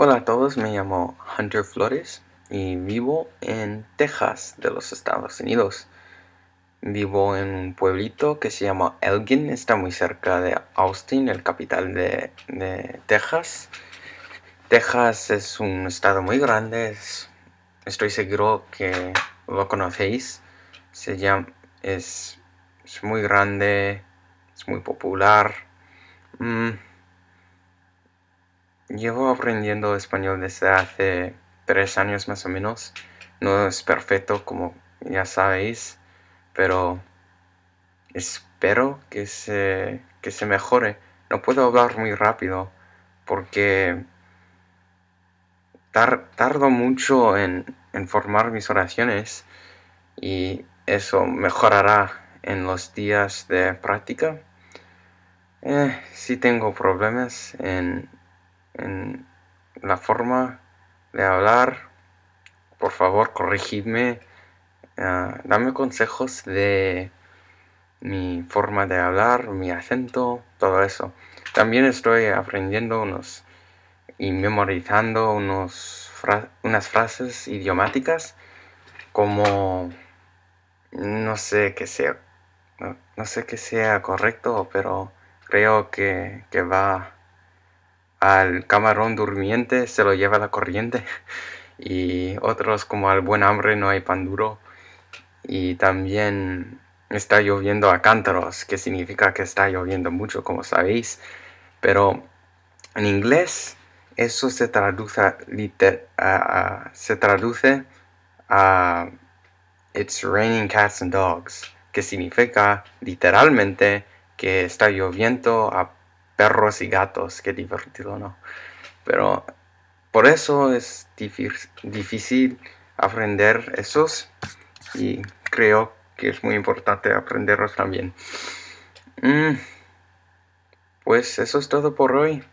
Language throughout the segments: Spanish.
Hola a todos, me llamo Hunter Flores y vivo en Texas de los Estados Unidos. Vivo en un pueblito que se llama Elgin, está muy cerca de Austin, el capital de, Texas. Texas es un estado muy grande, estoy seguro que lo conocéis. Se llama, es, muy grande, es muy popular. Mm, Llevo aprendiendo español desde hace tres años más o menos. No es perfecto como ya sabéis, pero espero que se, que se mejore. No puedo hablar muy rápido porque tardo mucho en, formar mis oraciones y eso mejorará en los días de práctica. si eh, sí tengo problemas en en la forma de hablar. Por favor, corregidme. Ah, dame consejos de mi forma de hablar, mi acento, todo eso. También estoy aprendiendo unos y memorizando unos unas frases idiomáticas como no sé qué sea no, sé qué sea correcto, pero creo que, que va al camarón durmiente se lo lleva la corriente y otros como al buen hambre no hay pan duro y también está lloviendo a cántaros que significa que está lloviendo mucho como sabéis pero en inglés eso se traduce se traduce a it's raining cats and dogs que significa literalmente que está lloviendo a perros y gatos, qué divertido, ¿no? Pero por eso es difícil aprender esos y creo que es muy importante aprenderlos también. Mm, pues eso es todo por hoy.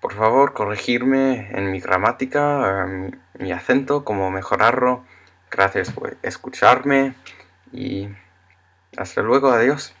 Por favor, corregirme en mi gramática, mi, mi acento, cómo mejorarlo. Gracias por escucharme y hasta luego, adiós.